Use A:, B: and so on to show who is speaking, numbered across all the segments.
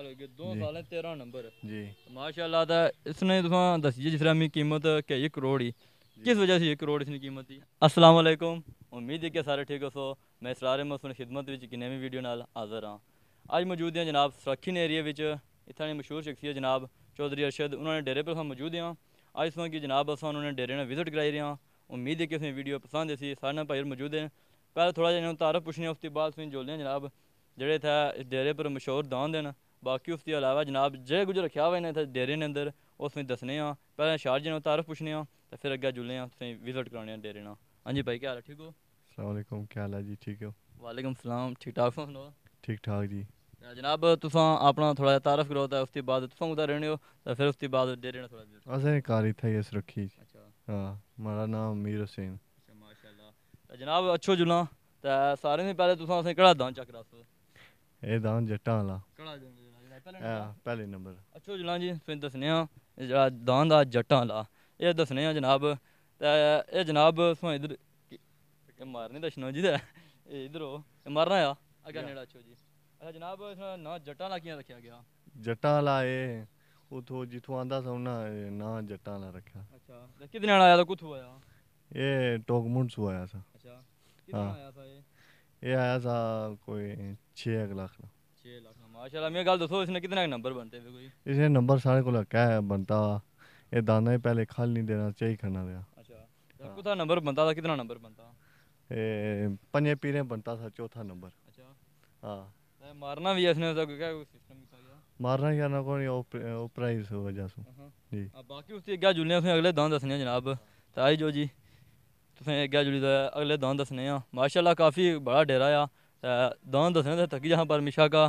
A: दो साल तेरह नंबर जी माशाल्लाह इसने तुम दसिए कीमत के एक किस वजह से एक उम्मीद है कि सारे ठीक हो सो मैं सरार मसून खिदमत कि नवी वीडियो हाजिर हाँ अज मौजूद हैं जनाब सुरखीन एरिए में इतना ने मशहूर शख्सियत जनाब चौधरी अरशद उन्होंने डेरे पर मौजूद हाँ अज तुम कि जनाब अस उन्होंने डेरे ने विजिट कराई रहे हैं उम्मीद है कि उसमें वीडियो पसंद है सारे भाई मौजूद हैं पहले थोड़ा जहाँ तारफ पुछने उसके बाद उसमें जोलने जनाब जोड़े इस डेरे पर मशहूर दान देना बाकी उसके अलावा जनाब जो कुछ रखे हुआ इन्हें डेरे ने अंदर उस दसने पहले शार जी तारफ पुछने ਸ਼ਾਰਜੇ ਨੂੰ ਤਾਰਫ ਪੁੱਛਨੇ ਆ विजिट कराने डेरे ना हाँ जी भाई क्या हाल ठीक हो ਹਾਂਜੀ क्या
B: हाल है जी ठीक हो
A: वालेकुम सलाम ठीक ठाक
B: हो ठीक ठाक जी
A: जनाब तुम अपना थोड़ा तारफ करो तो उसके बाद उधर रहने हो तो फिर उसके बाद डेरे
B: असें घर इतना ही रक्खी जी मेरा अच्छा। नाम मीर हुसैन अच्छा,
A: जनाब अच्छो जुला सारे पहले तुम असें कड़ा दान चक्कर दस
B: दान जटा आला कड़ा ਪਹਿਲੇ ਨੰਬਰ
A: ਅੱਛਾ ਜਲਾਂ ਜੀ ਫਿਰ ਦੱਸਨੇ ਆ ਜਿਹੜਾ ਦਾਂ ਦਾ ਜੱਟਾਂ ਦਾ ਇਹ ਦੱਸਨੇ ਆ ਜਨਾਬ ਇਹ ਜਨਾਬ ਸੋ ਇਧਰ ਮਾਰਨੇ ਦਸ਼ਨੋ ਜੀ ਦਾ ਇਧਰੋ ਮਾਰਨਾ ਆ ਅੱਗੇ ਨੇੜਾ ਅੱਛਾ ਜੀ ਅੱਛਾ ਜਨਾਬ ਨਾ ਜੱਟਾਂ ਦਾ ਕੀ ਰੱਖਿਆ
B: ਗਿਆ ਜੱਟਾਂ ਦਾ ਇਹ ਉਥੋਂ ਜਿੱਥੋਂ ਆਂਦਾ ਸੋ ਨਾ ਨਾ ਜੱਟਾਂ ਦਾ ਰੱਖਿਆ ਅੱਛਾ ਕਿਹਦੇ ਨਾਲ ਆਇਆ ਤਾਂ ਕਿੱਥੋਂ ਆਇਆ ਇਹ ਟੋਕਮੁੰਡ ਸੋ ਆਇਆ ਸਾ ਅੱਛਾ ਕਿੱਥੋਂ ਆਇਆ ਸਾ ਇਹ ਇਹ ਆया था कोई छः एक लाख का
A: छः लाख माशाल्लाह मेरी गल दसो इसने कितना नंबर बनते वे कोई
B: इसे नंबर सारे को लगा है बनता ये दाना ही पहले खाल नहीं देना चाहिए खाना दिया अच्छा
A: तो कुछ नंबर बनता था कितना नंबर बनता
B: ए पंजे पीरे बनता था चौथा नंबर अच्छा हां
A: मारना भी इसने उसका तो क्या सिस्टम
B: मारना क्या ना कोई प्राइस हो वजह से हाँ, हाँ। जी बाकी उससे अग्गे जुलने उसने अगले
A: दान दसने जनाब तो आई जो जी तुसें अग्गे जुली दा अगले दान दसने हां माशाल्लाह काफ़ी बड़ा डेरा आ दान दसने थकी जहाँ पर का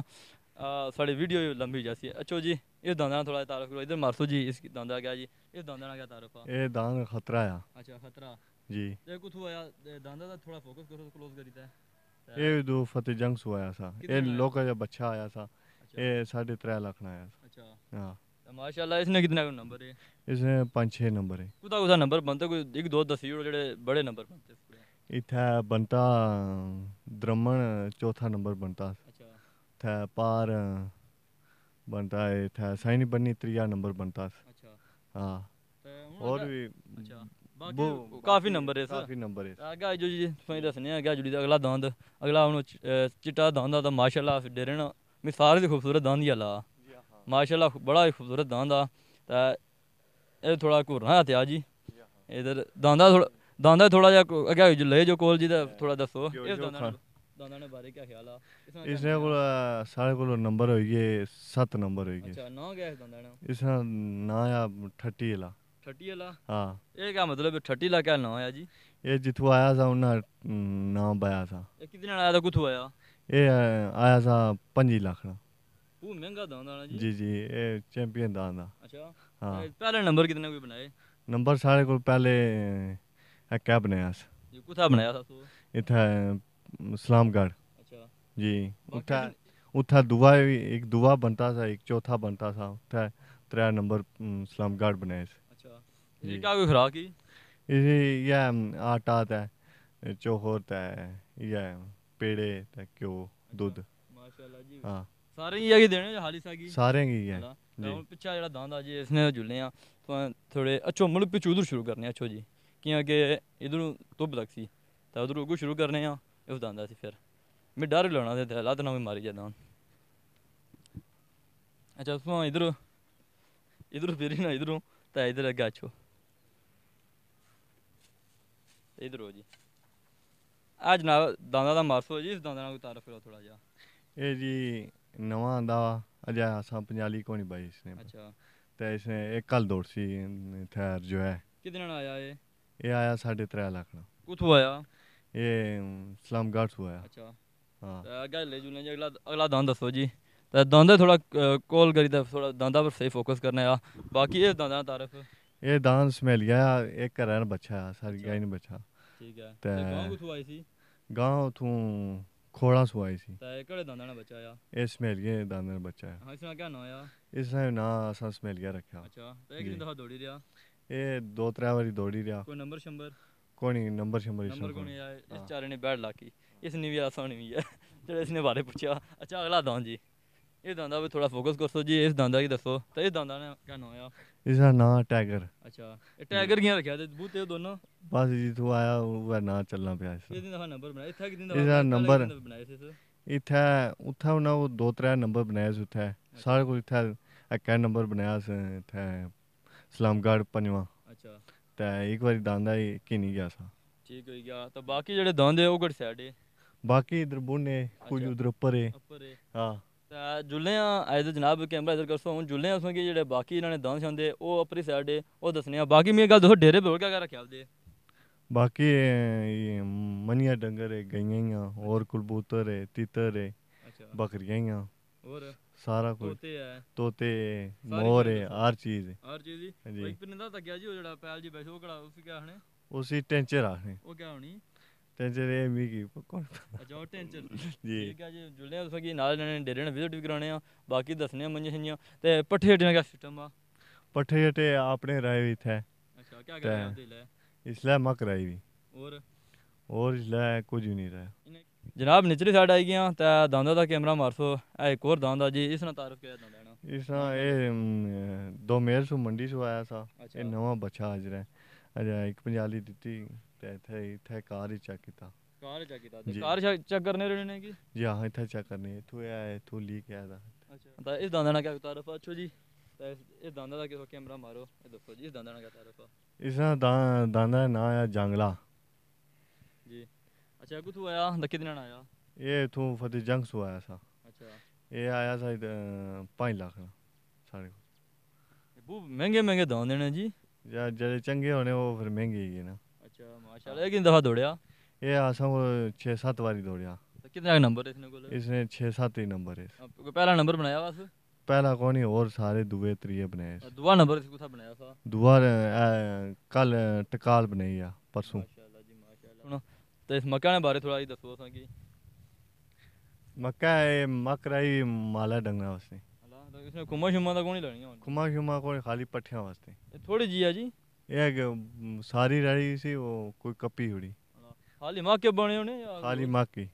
A: साढ़ी वीडियो लंबी जासी अच्छो जी इस दांदा थोड़ा तारफ करो इधर मारसो जी इस दांदा क्या जी इस दांदा ना क्या तारफ है ये दांद खतरा है अच्छा खतरा जी ये कुछ हुआ या दांदा दा थोड़ा फोकस करो क्लोज करी था ये
B: दो फतेह जंग से आया था ये लोग का बच्चा आया था अच्छा। ये साढ़े त्रै लाख ना आया था अच्छा हाँ
A: माशाल्लाह इसने कितना का नंबर है
B: इसने पांच छह नंबर है
A: कुदा कुदा नंबर बनते कोई एक दो दस यूरो जेड़े बड़े नंबर
B: बनते इथे बनता द्रमण चौथा नंबर बनता था ਪਾਰ बनता ਹੈ था ਬੰਨੀ ਤ੍ਰਿਆ ਨੰਬਰ नंबर बनता ਅੱਛਾ ਹਾਂ
A: हाँ और भी
B: ਬਾਕੀ ਕਾਫੀ ਨੰਬਰ ਹੈ ਸਰ ਕਾਫੀ ਨੰਬਰ ਹੈ
A: ਅੱਗਾ ਜੋ ਜੀ ਤੁਹਾਨੂੰ ਦੱਸਨੇ ਆ ਅੱਗਾ ਜੁੜੀ ਦਾ ਅਗਲਾ ਦੰਦ ਅਗਲਾ ਹੁਣ ਚਿੱਟਾ ਦੰਦ ਦਾ ਮਾਸ਼ਾਅੱਲਾ ਫਿਰ ਡੇਰਣ ਮਿਸਾਲ ਦੀ ਖੂਬਸੂਰਤ ਦੰਦ ਹੀ ਅੱਲਾ ਮਾਸ਼ਾਅੱਲਾ ਬੜਾ ਹੀ ਖੂਬਸੂਰਤ ਦੰਦ ਆ ਤਾਂ ਇਹ ਥੋੜਾ ਘੁਰਨਾ ਹੈ ਆ ਜੀ ਇਧਰ ਦੰਦਾ
B: ਥੋੜਾ ਦੰਦਾ ਥੋੜਾ ਜਿਹਾ ਅੱਗੇ ਲੈ ਜੋ ਕੋਲ ਜੀ ਦਾ
A: ਥੋੜਾ ਦੱਸੋ ਇਹ ਦੰਦਾ ਦਾਦਾ ਨੇ ਬਾਰੇ ਕੀ ਖਿਆਲ ਆ ਇਸਨੇ
B: ਕੋਲ ਸਾਰੇ ਕੋਲ ਨੰਬਰ ਹੋਈਏ 7 ਨੰਬਰ ਹੋਈਏ ਅੱਛਾ ਨਾ ਗਿਆ ਇਸ ਦਾਦਾ ਨੇ ਇਸਨਾ ਨਾ ਆ 30 ਲਾ 30 ਲਾ ਹਾਂ
A: ਇਹ ਕੀ ਮਤਲਬ 30 ਲਾ ਕਿਆ ਨਾ ਆ ਜੀ
B: ਇਹ ਜਿੱਥੋਂ ਆਇਆ ਸਾ ਉਹਨਾਂ ਨਾਮ ਬਾਇਆ ਸਾ
A: ਇਹ ਕਿਹਦੇ ਨਾਲ ਆਇਆ ਤਾਂ ਕਿੱਥੋਂ ਆਇਆ
B: ਇਹ ਆਇਆ ਸਾ 5 ਲੱਖ ਦਾ ਉਹ ਮਹਿੰਗਾ ਦਾਦਾ ਨਾ ਜੀ ਜੀ ਜੀ ਇਹ ਚੈਂਪੀਅਨ ਦਾਦਾ ਅੱਛਾ ਹਾਂ ਪਹਿਲੇ
A: ਨੰਬਰ ਕਿਤਨੇ ਕੋਈ ਬਣਾਏ
B: ਨੰਬਰ ਸਾਰੇ ਕੋਲ ਪਹਿਲੇ ਇਹ ਕਿਆ ਬਣਾਇਆ ਸੀ ਕੁਥਾ ਬਣਾਇਆ ਸੀ ਇਥੇ इस्लामगढ़ अच्छा जी उठा तो- उठा दुआ एक दुआ बनता था एक चौथा बनता था उठा त्रै नंबर इस्लामगढ़ बनाए अच्छा जी क्या कोई खुराक ही ये ये आटा है चोहर है ये पेड़े ते घ्यो अच्छा। दुद्ध माशाल्लाह जी हां
A: सारे ही आगे देने या हाली
B: सागी सारे ही है जी
A: पिछा जेड़ा दांद आ जी इसने
B: जुलने आ तो थोड़े अच्छो मुल्क पिछ
A: उधर शुरू करने अच्छो जी क्योंकि इधर धुप तक सी तो उधर शुरू करने आ ਇਹ ਉਦਾਂਦਾ ਸੀ ਫਿਰ ਮੈਂ ਡਰ ਲੈਣਾ ਤੇ ਦਿਲ ਨਾ ਵੀ ਮਾਰੀ ਜਾਂਦਾ ਹੁਣ ਅੱਛਾ ਉਸ ਤੋਂ ਇਧਰ ਇਧਰ ਫਿਰ ਨਾ ਇਧਰ ਤਾਂ ਇਧਰ ਇਧਰ ਹੋ ਜੀ ਆ ਜਨਾਬ ਦਾਦਾ ਦਾ ਹੋ ਜੀ ਇਸ ਦਾਦਾ ਨਾਲ ਕੋਈ ਉਤਾਰ ਫਿਰੋ ਥੋੜਾ ਜਿਹਾ
B: ਇਹ ਜੀ ਨਵਾਂ ਦਾ ਅਜਾ ਸਾ ਪੰਜਾਲੀ ਕੋਣੀ ਬਾਈ ਇਸਨੇ ਅੱਛਾ ਤੇ ਇਸਨੇ ਇੱਕ ਕੱਲ ਦੌੜ ਸੀ ਥੈਰ ਜੋ ਹੈ
A: ਕਿਹਦੇ ਆਇਆ ਇਹ
B: ਇਹ ਆਇਆ 3.5 ਲੱਖ ਨਾਲ ਕਿੱਥੋਂ ਆਇਆ ये इस्लाम गार्ड हुआ है अच्छा हाँ तो अगर ले जुलने जी अगला अगला दांद दसो जी दांदा तो थोड़ा
A: कोल करी दा थोड़ा दांदा पर सही फोकस करना है बाकी ये दांदा तारफ
B: ये दांद स्मेलिया एक करा बच्चा सारी अच्छा। गाय ने बच्चा ठीक है ते तो गांव कुथू आई सी गांव थू खोड़ा सो आई सी ते केड़े दांदा ने बच्चा या ये स्मेलिया दांदा ने बच्चा है हां इसका क्या नाम या इसने ना असा स्मेलिया रखा अच्छा
A: ते एक दिन दफा दौड़ी रिया
B: ये दो त्रै बारी दौड़ी रिया कोई नंबर शंबर कोणी नंबर शंबर ਨੰਬਰ ਕੋਣੀ
A: ਆ ਇਸ ਚਾਰੇ ਨੇ ਬੈਠ ਲਾਕੀ ਇਸ ਨੇ ਵੀ ਆਸਾਨੀ ਵੀ ਹੈ ਜਿਹੜਾ ਇਸ ਨੇ ਬਾਰੇ ਪੁੱਛਿਆ ਅੱਛਾ ਅਗਲਾ ਦਾਂ ਜੀ ਇਹ ਦੰਦਾ ਵੀ ਥੋੜਾ ਫੋਕਸ ਕਰਸੋ ਜੀ ਇਸ ਦੰਦਾ ਕੀ ਦੱਸੋ ਤਾਂ ਇਹ ਦੰਦਾ ਨੇ ਕਿਆ ਨਾਮ ਆ
B: इसका नाम टाइगर
A: ਅੱਛਾ ਇਹ ਟਾਈਗਰ ਕਿਹਾ ਰੱਖਿਆ ਤੇ ਬੂਤ ਇਹ ਦੋਨੋਂ
B: बस जित्थू आया उ'ऐ नांऽ चलना पेआ इस ਇਹਦੇ ਦਾ ਨੰਬਰ ਬਣਾਇਆ ਇੱਥੇ ਕਿਦਾਂ ਇਹਦਾ number- ਬਣਾਇਆ ਸੀ ਸਰ इत्थै उत्थै उ'नें ओह् दो त्रै नंबर बनाए अस उत्थै साढ़े कोल इत्थै इक्कै नंबर बनाया असें इत्थै सलामगढ़ पंजमां अच्छा ਦਿੱਤਾ ਹੈ ਇੱਕ ਵਾਰੀ ਦਾਂਦਾ ਹੀ ਕਿ ਨਹੀਂ ਗਿਆ ਸਾ
A: ਠੀਕ ਹੋਈ ਗਿਆ ਤਾਂ ਬਾਕੀ ਜਿਹੜੇ ਦਾਂਦੇ ਉਹ ਗੜ ਸਾਈਡ ਹੈ
B: ਬਾਕੀ ਇਧਰ ਬੁਨੇ ਕੁਝ ਉਧਰ ਉੱਪਰ ਹੈ ਹਾਂ
A: ਤਾਂ ਜੁਲੇ ਆ ਐਜ਼ ਜਨਾਬ ਕੈਮਰਾ ਇਧਰ ਕਰਸੋ ਹੁਣ ਜੁਲੇ ਆ ਉਸੋਂ ਕਿ ਜਿਹੜੇ ਬਾਕੀ ਇਹਨਾਂ ਨੇ ਦਾਂਦ ਛਾਂਦੇ ਉਹ ਆਪਣੀ ਸਾਈਡ ਹੈ ਉਹ ਦੱਸਨੇ ਆ
B: ਬਾਕੀ ਮੇਰੀ ਗੱਲ ਦੱਸੋ ਡੇਰੇ ਬੋਲ ਕੇ ਕਰ ਖਿਆਲ ਦੇ बाकी मनिया डंगर है गैया और कुलबूतर है तीतर है अच्छा। बकरियाँ और ਸਾਰਾ ਕੁਝ ਤੋਤੇ ਹੈ ਤੋਤੇ ਮੋਰ ਹੈ ਹਰ ਚੀਜ਼ ਹੈ ਹਰ ਚੀਜ਼ ਜੀ ਭਾਈ ਪਿੰਨਦਾ ਤਾਂ ਗਿਆ ਜੀ ਉਹ ਜਿਹੜਾ ਪੈਲ ਜੀ ਬੈਸ਼ੋ ਕੜਾ ਉਸ ਕਿਹਾ ਹਣੇ ਉਸੇ ਟੈਂਚਰ ਆਖਣੇ ਉਹ ਕਿਆ ਹੋਣੀ ਟੈਂਚਰ ਇਹ ਮੀ ਕੀ ਕੋਣ
A: ਆ ਜੋ ਟੈਂਚਰ ਜੀ ਠੀਕ ਹੈ ਜੀ ਜੁੜਨੇ ਉਸ ਕੀ ਨਾਲ ਨੇ ਡੇਰੇ ਨੇ ਵਿਜ਼ਿਟ ਵੀ ਕਰਾਉਣੇ ਆ ਬਾਕੀ ਆ ਮੰਜੇ ਹਈਆਂ ਤੇ ਪੱਠੇ ਹਟਿਆਂ ਦਾ ਸਿਸਟਮ ਆ
B: ਪੱਠੇ ਹਟੇ ਆਪਣੇ ਰਾਏ ਵੀ ਥੈ ਅੱਛਾ ਕੀ ਕਰ ਰਹੇ ਹੋ ਦਿਲ ਹੈ ਇਸ ਲਈ ਮੱਕ ਰਾਈ ਵੀ ਔਰ ਔਰ ਇਸ ਲਈ ਕੁਝ ਨਹੀਂ ਰਿਹਾ
A: ਜਨਾਬ ਨਿਚਲੀ ਸਾਈਡ ਆਈ ਗਿਆ ਤਾਂ ਦੰਦਾ ਦਾ ਕੈਮਰਾ ਮਾਰਫੋ ਐ ਇੱਕ ਹੋਰ ਦੰਦਾ ਜੀ ਇਸ ਨਾਲ ਤਾਰਫ ਕਿਹਾ ਦੰਦਾ
B: ਲੈਣਾ ਇਸ ਨਾਲ ਇਹ ਦੋ ਮੇਰ ਸੂ ਮੰਡੀ ਸੂ ਆਇਆ ਸਾ ਇਹ ਨਵਾਂ ਬੱਚਾ ਆਜ ਰਿਹਾ ਅਜਾ ਇੱਕ ਪੰਜਾਲੀ ਦਿੱਤੀ ਤੇ ਇੱਥੇ ਇੱਥੇ ਕਾਰ ਹੀ ਚੱਕ ਕੀਤਾ ਕਾਰ ਚੱਕ ਕੀਤਾ ਤੇ ਕਾਰ ਚੱਕ
A: ਕਰਨੇ ਰਹਿਣੇ ਕੀ
B: ਜੀ ਹਾਂ ਇੱਥੇ ਚੱਕ ਕਰਨੇ ਇਥੋਂ ਆਇਆ ਇਥੋਂ ਲੀ ਕੇ ਆਦਾ ਅੱਛਾ ਤਾਂ ਇਸ ਦੰਦਾ ਨਾਲ ਕਿਆ
A: ਤਾਰਫ ਆਛੋ ਜੀ ਤਾਂ ਇਸ ਦੰਦਾ ਦਾ ਕਿਹੋ ਕੈਮਰਾ ਮਾਰੋ ਇਹ ਦੱਸੋ ਜੀ ਇਸ ਦੰਦਾ ਨਾਲ ਕਿਆ ਤਾਰਫ
B: ਇਸ ਦਾ ਦੰਦਾ ਨਾਂ ਆ ਜੰਗਲਾ अच्छा कुछ आया द कितना आया ये इथों फतेह जंग से आया सा अच्छा ये आया सा अं, पाँच लाख साढ़े को महंगे महंगे दान देने जी यार जेडे चंगे होने वो फिर महंगे ही है ना अच्छा माशाल्लाह एक दफा दौड़या ये आसा को छः सात बारी दौड़या तो कितना नंबर इसने को इसने छः सात ही नंबर है पहला नंबर बनाया बस पहला कौन ही और सारे दुए त्रिये बनाए अच्छा, दुआ नंबर इसको था बनाया था दुआ कल टकाल बनाई परसों
A: तो इस मक्का ने बारे थोड़ा ही दसो असें कि
B: मक्का है मक रही माला डंगना वास्ते
A: इसमें कुमा शुमा तो कोनी लड़नी
B: कुमा शुमा को खाली पट्ठिया वास्ते थोड़ी जी है जी ये सारी रही सी वो कोई कपी हुड़ी हाँ,
A: खाली मक के बने होने
B: खाली मक की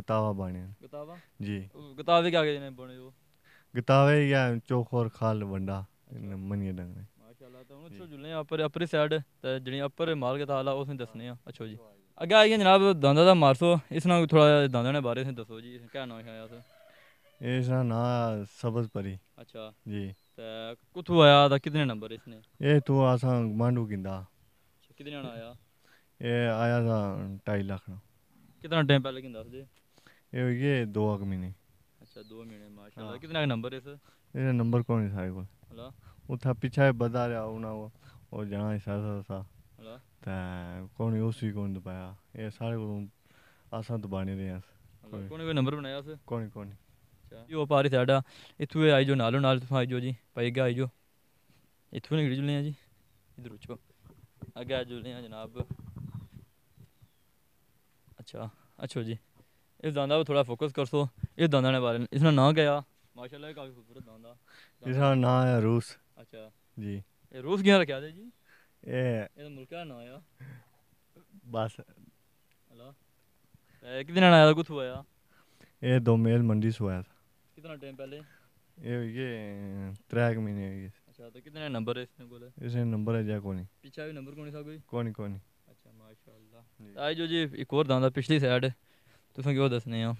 B: गतावा बने गतावा जी
A: गतावे क्या कहते हैं बने वो
B: गतावे या चोख खाल वंडा अच्छा। मनिए डंगने माशाल्लाह
A: तो उन छो जुलने अपर अपरी साइड ते जणी अपर माल गताला उसने दसने अच्छो जी
B: ਅੱਗੇ ਆਈਏ ਜਨਾਬ ਦੰਦਾਂ ਦਾ ਮਾਰਸੋ
A: ਇਸ ਨਾਲ ਥੋੜਾ ਦੰਦਾਂ ਦੇ ਬਾਰੇ ਸੇ ਦੱਸੋ ਜੀ ਕਿਆ ਨਾਮ ਹੈ ਆਇਆ
B: ਇਸ ਦਾ ਨਾਂ ਸਬਜ਼ ਪਰੀ
A: ਅੱਛਾ ਜੀ ਤੇ ਕਿੱਥੋਂ ਆਇਆ ਦਾ ਕਿਤਨੇ ਨੰਬਰ ਇਸਨੇ
B: ਇਹ ਤੋਂ ਆਸਾਂ ਮਾਂਡੂ ਕਿੰਦਾ ਕਿਤਨੇ ਨਾਲ ਆਇਆ ਇਹ ਆਇਆ ਦਾ 2.5 ਲੱਖ ਨਾਲ ਕਿਤਨਾ
A: ਟਾਈਮ ਪਹਿਲੇ ਕਿੰਦਾ ਸੀ
B: ਇਹ ਹੋ ਗਏ 2 ਅਗ ਮਹੀਨੇ
A: ਅੱਛਾ 2 ਮਹੀਨੇ ਮਾਸ਼ਾਅੱਲਾ ਕਿਤਨਾ ਨੰਬਰ ਇਸ
B: ਇਹਦਾ ਨੰਬਰ ਕੋਈ ਨਹੀਂ ਸਾਡੇ ਕੋਲ ਹਲਾ ਉਥਾ ਪਿੱਛੇ ਬਦਾ ਰਿਹਾ ਉਹਨਾਂ ਉਹ ਜਾਣਾ ਸਾ ਸਾ ਸਾ ਵੀ उसी कोने ਇਹ ਸਾਰੇ ਕੋਲ ਆਸਾਂ असां दबाने दे ਕੋਣ ਕੋਈ ਨੰਬਰ
A: ਬਣਾਇਆ बनाया ਕੋਣ ਕੋਣ कोने ਉਹ ਪਾਰੀ ਸਾਡਾ ਇੱਥੂ ਇਹ ਆਈ ਜੋ ਨਾਲੋਂ ਨਾਲ ਤੁਸੀਂ ਆਈ ਜੋ ਜੀ ਪਈਗਾ ਆਈ ਜੋ ਇੱਥੋਂ ਨਿਕਲ ਜੁਲੇ ਆ ਜੀ ਇਧਰ ਉੱਚੋ ਅੱਗੇ ਆ ਜੁਲੇ ਆ ਜਨਾਬ ਅੱਛਾ ਅੱਛਾ ਜੀ ਇਸ ਦਾਂਦਾ ਦਾ ਥੋੜਾ ਫੋਕਸ ਕਰਸੋ ਇਹ ਦਾਂਦਾ ਨੇ ਬਾਰੇ ਇਸ ਦਾ ਨਾਂ ਗਿਆ ਮਾਸ਼ਾਅੱਲਾ ਕਾਫੀ ਖੂਬਸੂਰਤ ਦਾਂਦਾ
B: ਇਸ ਦਾ ਨਾਂ ਹੈ ਰੂਸ ਅੱਛਾ ਜੀ
A: ਇਹ ਰੂਸ ਗਿਆ ਰੱਖਿਆ ਜੀ 예. 얘는 물가 넣어요. बस हेलो ए, कितने आया कुछ हुआ
B: ये दो मेल मंडी से हुआ टाइम पहले ये ये त्रै क महीने हुई
A: अच्छा तो कितने नंबर है इसने बोले इसने नंबर है जा कोनी पीछे भी नंबर कोनी था कोई कोनी एक
B: और दांदा पिछली साइड
A: तुसें क्यों दसने हो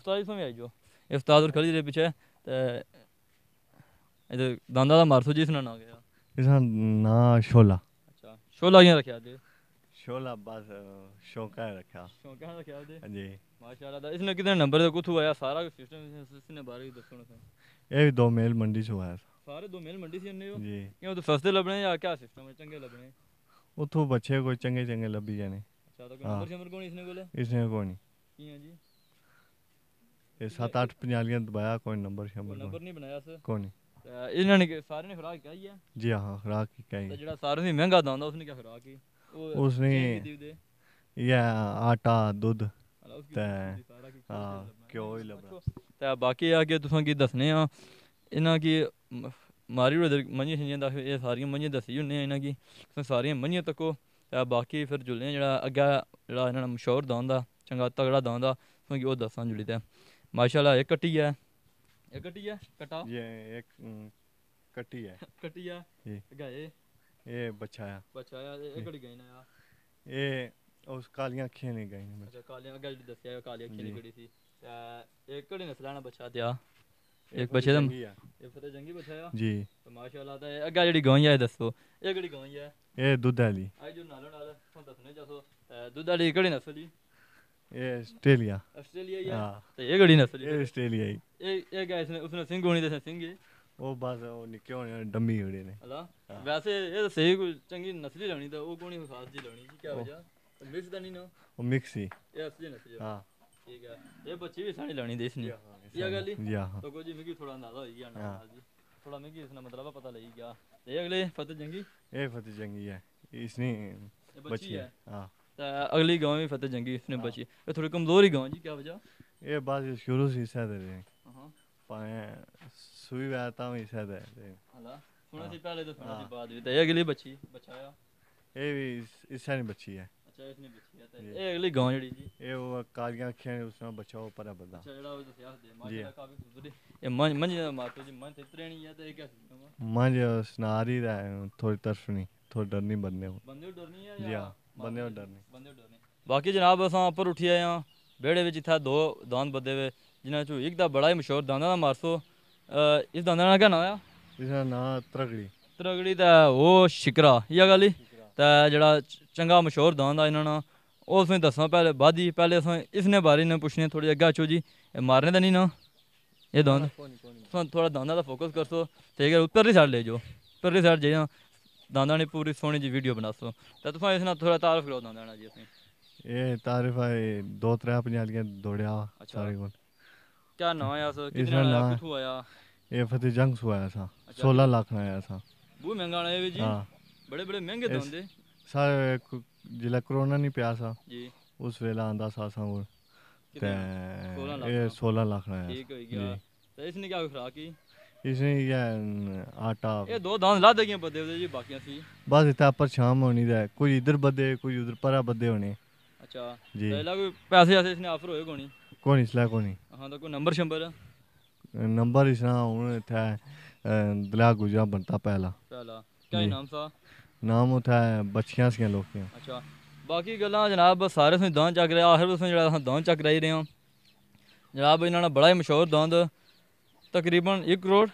A: उस्ताद इसमें भी आई जो ये उस्ताद और खड़ी रहे पीछे ते
B: इधर दांदा दा मारसो जी सुनाना गया इसका ना शोला अच्छा शोला यहाँ रखा दे शोला बस शौका रखा शौका रखा दे हाँ जी
A: माशाल्लाह तो इसने कितने नंबर से तो कुछ हुआ सारा सिस्टम इसने बारे में दसना था
B: ये दो मेल मंडी से हुआ है
A: सारे दो मेल मंडी से ने हो जी ये तो सस्ते लबने या क्या सिस्टम है चंगे लबने
B: उठो बच्चे कोई चंगे चंगे लबी जाने अच्छा तो नंबर हाँ। शंबर कौन इसने बोले इसने कोई नहीं किया जी ये सात आठ पंजालियां दबाया कोई नंबर शंबर नंबर नहीं बनाया सर कोई नहीं
A: ਇਹਨਾਂ ਨੇ ਸਾਰਿਆਂ ਨੇ ਖਰਾਕ ਕਹੀ ਹੈ ਜੀ ਹਾਂ ਖਰਾਕ ਕਹੀ ਕਹੀ ਜਿਹੜਾ ਸਾਰਿਆਂ ਦੀ ਮਹਿੰਗਾ ਦਾਂਦਾ
B: ਉਸਨੇ ਕਿਹਾ ਖਰਾਕ ਹੀ ਉਸਨੇ ਯਾ ਆਟਾ ਦੁੱਧ ਤੇ ਹਾਂ ਕਿਉਂ ਹੀ ਲੱਭਣਾ
A: ਤੇ ਬਾਕੀ ਆ ਕੇ ਤੁਸਾਂ ਕੀ ਦੱਸਨੇ ਆ ਇਹਨਾਂ ਕੀ ਮਾਰੀ ਉਧਰ ਮੰਝੇ ਛਿੰਝੇ ਦਾ ਇਹ ਸਾਰੀਆਂ ਮੰਝੇ ਦੱਸੀ ਹੁੰਨੇ ਆ ਇਹਨਾਂ ਕੀ ਤੁਸੀਂ ਸਾਰੀਆਂ ਮੰਝੇ ਤੱਕੋ ਤੇ ਬਾਕੀ ਫਿਰ ਜੁਲੇ ਜਿਹੜਾ ਅੱਗਾ ਜਿਹੜਾ ਇਹਨਾਂ ਨੂੰ ਮਸ਼ਹੂਰ ਦਾਂਦਾ ਚੰਗਾ ਤਗੜਾ ਦਾਂਦਾ ਤੁਸੀਂ ਉਹ ਦੱਸਾਂ ਜੁਲੀ ਤੇ ਮਾਸ਼ਾਅੱਲਾ ਇਹ ਕੱਟੀ ਹੈ
B: ये कटिया कटा ये एक कटिया कटिया ये गए ये बचाया बचाया ये कट गई ना यार ये उस कालियां खेलने गई ना अच्छा
A: कालियां गल दसया कालियां खेली गई थी एक कड़ी ने फलाना बचा दिया एक बचे दम ये फते जंगी बचाया जी तो माशाल्लाह ता अगा जेडी गांव है दसो
B: ये कड़ी गांव है ये दूध वाली
A: आज जो नालो नाल तुम दसने जसो दूध वाली कड़ी नस्ल जी
B: ये ऑस्ट्रेलिया ऑस्ट्रेलिया ही है हां तो ये गड़ी ना ये ऑस्ट्रेलिया ही
A: ये ये गाइस ने उसने सिंग होनी दे
B: सिंग है ਉਹ ਬਸ ਉਹ ਨਿੱਕੇ ਹੋਣੇ ਡੰਮੀ ਹੋਣੇ ਨੇ ਹਲਾ
A: ਵੈਸੇ ਇਹ ਸਹੀ ਕੋਈ ਚੰਗੀ ਨਸਲੀ ਲੈਣੀ ਤਾਂ ਉਹ ਕੋਣੀ ਖਾਸ ਜੀ ਲੈਣੀ ਜੀ ਕੀ ਵਜ੍ਹਾ ਮਿਕਸ ਦਾ ਨਹੀਂ ਨਾ ਉਹ ਮਿਕਸ ਹੀ ਇਹ ਅਸਲੀ ਨਸਲੀ ਹਾਂ ਠੀਕ ਹੈ ਇਹ ਬੱਚੀ ਵੀ ਸਾਣੀ ਲੈਣੀ ਦੇਸ਼ ਨਹੀਂ ਇਹ ਗੱਲ ਹੀ ਤਾਂ ਕੋਈ ਜੀ ਮਿੱਗੀ ਥੋੜਾ ਅੰਦਾਜ਼ਾ ਹੋਈ ਗਿਆ ਨਾ ਜੀ ਥੋੜਾ ਮਿੱਗੀ ਇਸ ਨਾਲ ਮਤਲਬ ਪਤਾ ਲਈ ਗਿਆ
B: ਇਹ ਅਗਲੇ ਫਤਿਹ ਜੰਗੀ ਇਹ ਫਤਿਹ ਜੰਗੀ ਹੈ
A: ਇਸ ਨੇ ਬੱਚੀ ਹੈ ਹਾਂ अगली गांव में फतेह जंगी इसने बची ये थोड़ी
B: कमजोर ही गांव जी क्या वजह ये बात शुरू से हिस्सा दे रहे पाए सुई बहता हूं हिस्सा दे अल्लाह
A: सुना थी पहले तो सुना थी बाद भी तो ये अगली बची बचाया
B: ये भी हिस्सा नहीं बची है
A: थोड़ी
B: तरफ नहीं थोड़ी डरनी बनने डरनी
A: है ਬੰਦੇ ਡਰਨੇ ਬੰਦੇ ਡਰਨੇ ਬਾਕੀ ਜਨਾਬ ਅਸਾਂ ਉੱਪਰ ਉੱਠਿਆ ਆ ਵਿਹੜੇ ਵਿੱਚ ਇੱਥੇ ਦੋ ਦੰਦ ਬੱਦੇ ਵੇ ਜਿਨ੍ਹਾਂ ਚੋਂ ਇੱਕ ਦਾ ਬੜਾ ਹੀ ਮਸ਼ਹੂਰ ਦੰਦਾਂ ਦਾ ਮਾਰਸੋ ਇਸ ਦੰਦਾਂ ਦਾ ਕੀ ਨਾਮ ਆ ਇਹਦਾ ਨਾਮ ਤਰਗੜੀ ਤਰਗੜੀ ਦਾ ਉਹ ਸ਼ਿਕਰਾ ਇਹ ਗੱਲ ਹੀ ਤਾਂ ਜਿਹੜਾ ਚੰਗਾ ਮਸ਼ਹੂਰ ਦੰਦ ਆ ਇਹਨਾਂ ਨਾਲ ਉਸ ਨੂੰ ਦੱਸਾਂ ਪਹਿਲੇ ਬਾਅਦ ਹੀ ਪਹਿਲੇ ਅਸਾਂ ਇਸਨੇ ਬਾਰੇ ਨਾ ਪੁੱਛਨੇ ਥੋੜੀ ਅੱਗਾ ਚੋ ਜੀ ਇਹ ਮਾਰਨੇ ਤਾਂ ਨਹੀਂ ਨਾ ਇਹ ਦੰਦ ਥੋੜਾ ਦੰਦਾਂ ਦਾ ਫੋਕਸ ਕਰਸੋ ਠੀਕ ਹੈ ਉੱਪਰਲੀ ਸਾਈਡ ਲੈ ਜਾਓ ਉੱਪਰਲੀ ਸਾਈਡ ਜਾਈਆਂ दादा ने पूरी सोहनी जी वीडियो बना सो तो तुम इसना थोड़ा तारीफ करो दादा जी अपनी
B: ये तारीफ है दो त्रै पंजालियां दौड़या अच्छा। सारे को
A: क्या नाम आया सर कितना आया किथु आया
B: ये फतेह जंग से आया था अच्छा। 16 लाख ना आया था बहुत महंगा आया जी हां
A: बड़े-बड़े महंगे तो होंदे
B: सारे जिला कोरोना नहीं पिया सा जी उस वेला आंदा सा सा और 16 लाख ये 16 लाख ना आया ठीक हो गया
A: तो इसने क्या खुराक की
B: इसने क्या आटा ये
A: दो धान ला देंगे बदे जी बाकी सी
B: बस इतना पर शाम होनी है कोई इधर बदे कोई उधर पर बदे होने
A: अच्छा जी पहला तो कोई पैसे ऐसे इसने ऑफर होए कोनी
B: कौन इसला कोनी
A: हां तो कोई नंबर शंबर
B: नंबर इसना हुन इथे दला गुजरा बनता पहला
A: पहला क्या नाम सा
B: नाम उठा है बच्चियां सियां लोग
A: अच्छा बाकी गल्ला जनाब सारे दान चक रहे आखिर दान चक रही रहे जनाब इन्होंने बड़ा ही मशहूर दान तकरीबन एक करोड़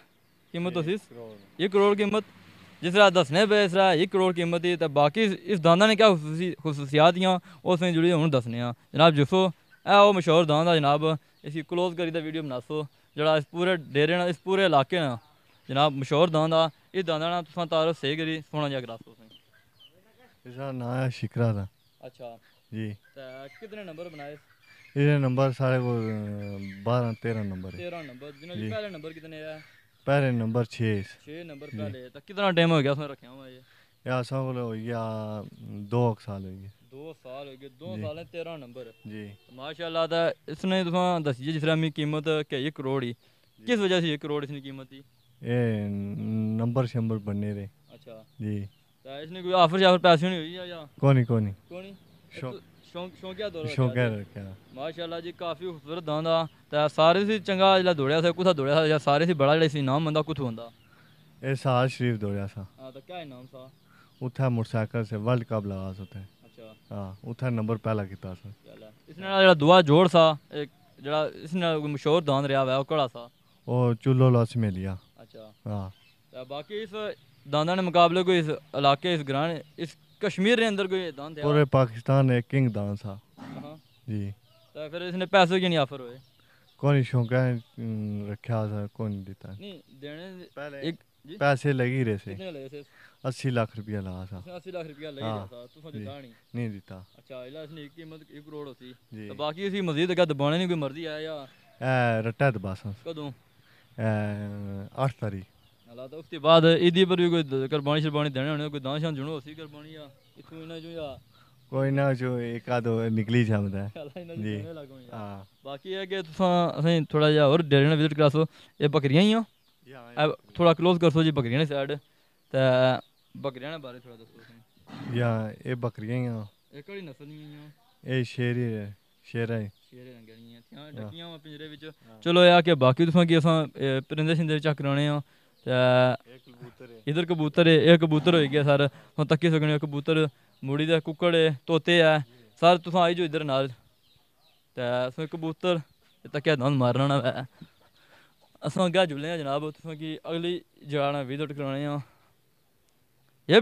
A: कीमत होती एक करोड़ कीमत जिस तरह दसने पे इस तरह एक करोड़ कीमत ही तो बाकी इस दाना ने क्या खसूसियात ही उसमें जुड़ी हूँ दसने हाँ जनाब जुसो है वह मशहूर दाना जनाब इसी क्लोज करी दा वीडियो बनासो ਜਿਹੜਾ ਇਸ ਪੂਰੇ ਡੇਰੇ ਨਾਲ ਇਸ ਪੂਰੇ ਇਲਾਕੇ ਨਾਲ ਜਨਾਬ ਮਸ਼ਹੂਰ ਦਾਂ ਦਾ ਇਹ ਦਾਂ ਦਾ ਨਾ ਤੁਸੀਂ ਤਾਰੋ ਸੇ ਗਰੀ ਸੋਣਾ ਜਾ ਗਰਾਸੋ
B: ਤੁਸੀਂ ਇਹਦਾ ਨਾਮ ਹੈ ਸ਼ਿਕਰਾ ਦਾ ਅੱਛਾ ਜੀ
A: ਤਾਂ ਕਿਤਨੇ ਨੰਬਰ ਬਣਾਏ
B: ये नंबर सारे को बारह तेरह नंबर है तेरह नंबर पहले
A: नंबर कितने है
B: पहले नंबर छः छः नंबर पहले तो कितना टाइम हो गया उसमें रखे हुआ ये या साल हो गया दो साल हो गया
A: दो साल हो गए दो साल तेरह नंबर जी माशाल्लाह था इसने तुम दसी जिस तरह कीमत क्या एक करोड़ ही किस वजह से एक करोड़ इसकी कीमत थी
B: ये नंबर शंबर बनने रहे अच्छा जी
A: इसने कोई ऑफर शाफर पैसे नहीं हुई या कोनी कोनी कोनी ਸ਼ੌਂਕ ਸ਼ੌਂਕਿਆ ਦੌਰਾ ਸ਼ੌਂਕਿਆ ਰੱਖਿਆ ਮਾਸ਼ਾਅੱਲਾ ਜੀ ਕਾਫੀ ਖੂਬਸੂਰਤ ਦਾਂਦਾ ਤਾਂ ਸਾਰੇ ਸੀ ਚੰਗਾ ਜਿਹੜਾ ਦੌੜਿਆ ਸੀ ਕੁਥਾ ਦੌੜਿਆ ਸੀ ਜਾਂ ਸਾਰੇ ਸੀ ਬੜਾ ਜਿਹੜਾ ਸੀ
B: ਨਾਮ ਬੰਦਾ ਕੁਥੋਂ ਹੁੰਦਾ ਇਹ ਸਾਹ ਸ਼ਰੀਫ ਦੌੜਿਆ ਸਾ
A: ਹਾਂ ਤਾਂ ਕੀ ਨਾਮ ਸਾ
B: ਉੱਥੇ ਮੋਟਰਸਾਈਕਲ ਸੇ ਵਰਲਡ ਕੱਪ ਲਗਾ ਸਤੇ ਅੱਛਾ ਹਾਂ ਉੱਥੇ ਨੰਬਰ ਪਹਿਲਾ ਕੀਤਾ ਸਾ ਇਸ ਨਾਲ ਜਿਹੜਾ ਦੁਆ
A: ਜੋੜ ਸਾ ਜਿਹੜਾ ਇਸ ਨਾਲ ਮਸ਼ਹੂਰ ਦਾਨ ਰਿਹਾ ਵਾ ਉਹ ਕੋੜਾ ਸਾ
B: ਉਹ ਚੁੱਲੋ ਲਾਸ ਮੇ ਲਿਆ ਅੱਛਾ ਹਾਂ
A: ਤਾਂ ਬਾਕੀ ਇਸ ਦਾਦਾ ਨੇ ਮੁਕਾਬਲੇ ਕੋਈ ਇਸ ਇਲਾਕੇ ਇਸ ਗ੍ਰਾਂ ਇਸ कश्मीर के अंदर कोई दान था पूरे
B: पाकिस्तान ने किंग दान था हाँ। जी
A: तो फिर इसने पैसे क्यों नहीं ऑफर हुए
B: कौन शौक है रखा था कौन देता नहीं
A: देने पहले एक पैसे लगी रहे से कितने लगे से
B: अस्सी लाख रुपया लगा था अच्छा, अस्सी लाख रुपया लगा हाँ। था तो दिता नहीं नहीं देता
A: अच्छा इला इसने एक कीमत एक करोड़ होती तो बाकी इसी मजीद का दबाने नहीं कोई मर्जी है या
B: रट्टा दबा सा कदों 8 तारीख
A: ਲੱਗਦਾ ਉਸ ਤੋਂ ਬਾਅਦ ਇਹਦੀ ਪਰ ਵੀ ਕੋਈ ਕੁਰਬਾਨੀ ਸ਼ਰਬਾਨੀ ਦੇਣੇ ਹੋਣੇ ਕੋਈ ਦਾਨ ਸ਼ਾਨ ਜੁਣੋ ਅਸੀਂ ਕੁਰਬਾਨੀ ਆ ਇਥੋਂ ਇਹਨਾਂ ਜੋ ਆ
B: ਕੋਈ ਨਾ ਜੋ ਇੱਕ ਆਦੋ ਨਿਕਲੀ ਜਾਂਦਾ ਜੀ
A: ਹਾਂ ਬਾਕੀ ਇਹ ਕਿ ਤੁਸੀਂ ਅਸੀਂ ਥੋੜਾ ਜਿਹਾ ਹੋਰ ਡੇਰੇ ਨਾਲ ਵਿਜ਼ਿਟ ਕਰਾਸੋ ਇਹ ਬੱਕਰੀਆਂ ਹੀ ਆ
B: ਥੋੜਾ ਕਲੋਜ਼ ਕਰਸੋ ਜੀ ਬੱਕਰੀਆਂ ਨੇ ਸਾਈਡ ਤੇ
A: ਬੱਕਰੀਆਂ ਦੇ ਬਾਰੇ ਥੋੜਾ ਦੱਸੋ ਤੁਸੀਂ
B: ਯਾ ਇਹ ਬੱਕਰੀਆਂ ਹੀ ਆ
A: ਇਹ ਕਿਹੜੀ ਨਸਲ ਨਹੀਂ ਆ
B: ਇਹ ਸ਼ੇਰੀ ਹੈ ਸ਼ੇਰ ਹੈ ਰੰਗਣੀ ਰੰਗਣੀਆਂ ਥਿਆਂ ਡੱਕੀਆਂ ਆ ਪਿੰਜਰੇ ਵਿੱਚ ਚਲੋ ਆ ਕੇ ਬਾਕੀ ਤੁਸੀਂ ਕੀ ਅਸਾਂ ਪਰਿੰਦੇ ਸ਼ਿੰਦੇ ਚੱਕ
A: ਕਰਾਉਣੇ ਆ इधर कबूतर है यह कबूतर हो गया सर हम तकी सकने कबूतर मुड़ी का कुकड़ है तोते है सर तुम आई जो इधर नाल कबूतर तकिया दंद मारना वै अस अग्गै जुलने जनाब तुसें कि अगली जगह विजिट कराने आं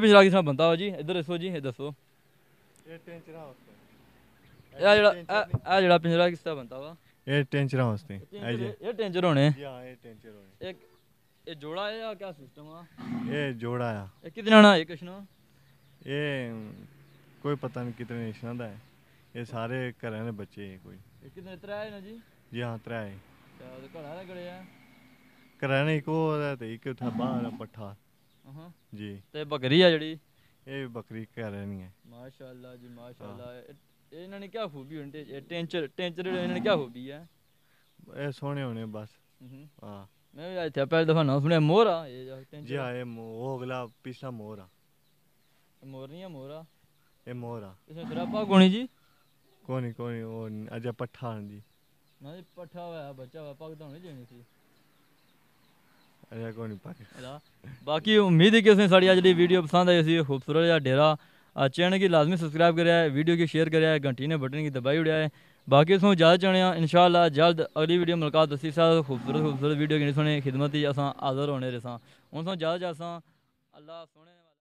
A: पिछला किसान बनता हो जी इधर दसो जी दसो पिछला किस्सा बनता वा
B: टेंचर होने
A: ਇਹ ਜੋੜਾ ਆ ਕੀ ਸਿਸਟਮ ਆ ਇਹ ਜੋੜਾ ਆ ਇਹ ਕਿਤਨਾ ਨਾ ਹੈ ਕਿਸ਼ਨ
B: ਇਹ ਕੋਈ ਪਤਾ ਨਹੀਂ ਕਿਤਨੇ ਇਸ਼ਾਂ ਦਾ ਹੈ ਇਹ ਸਾਰੇ ਘਰਾਂ ਦੇ ਬੱਚੇ ਹੈ ਕੋਈ
A: ਇਹ ਕਿਤਨੇ ਤਰਾ ਹੈ ਨਾ ਜੀ
B: ਜੀ ਹਾਂ ਤਰਾ ਹੈ
A: ਘਰਾਂ ਦੇ ਗੜੇ ਆ
B: ਘਰਾਂ ਨੇ ਇੱਕ ਹੈ ਤੇ ਇੱਕ ਉਥਾ ਬਾਹਰ ਪੱਠਾ ਹਾਂ ਜੀ ਤੇ ਬੱਕਰੀ ਆ ਜਿਹੜੀ ਇਹ ਬੱਕਰੀ ਘਰ ਨਹੀਂ ਹੈ
A: ਮਾਸ਼ਾਅੱਲਾ ਜੀ ਮਾਸ਼ਾਅੱਲਾ ਇਹ ਇਹਨਾਂ ਨੇ ਕੀ ਖੂਬੀ ਹੁੰਦੀ ਹੈ ਟੈਂਚਰ ਟੈਂਚਰ ਇਹਨਾਂ ਨੇ ਕੀ
B: ਖੂਬੀ ਹੈ ਇਹ ਸੋਹਣੇ ਹੋਣੇ ਬਸ ਹਾਂ मैं भी आया था पहली दफा
A: ना सुने मोरा ये जी हाँ
B: ये वो अगला पिछला मोरा मोर नहीं है मोरा ये मोरा इसमें शराबा गोणी जी कोनी कोनी वो न- पठान जी
A: ना जी पठा हुआ बच्चा हुआ पाक नहीं जानी थी
B: अजय कोनी पाकिस्तान बाकी उम्मीद है कि उसने साड़ी आज वीडियो
A: पसंद आई उसी खूबसूरत या डेरा चैनल की लाजमी सब्सक्राइब कराया वीडियो की शेयर कराया घंटी ने बटन की दबाई उड़ाया है बाकी उसमें ज्यादा चने इंशाल्लाह जल्द अगली वीडियो मुलाकात दसी साथ खूबसूरत खूबसूरत वीडियो की सुनी खिदमत ही असां हाजिर होने रसां उन ज्यादा ज्यादा अल्लाह सोने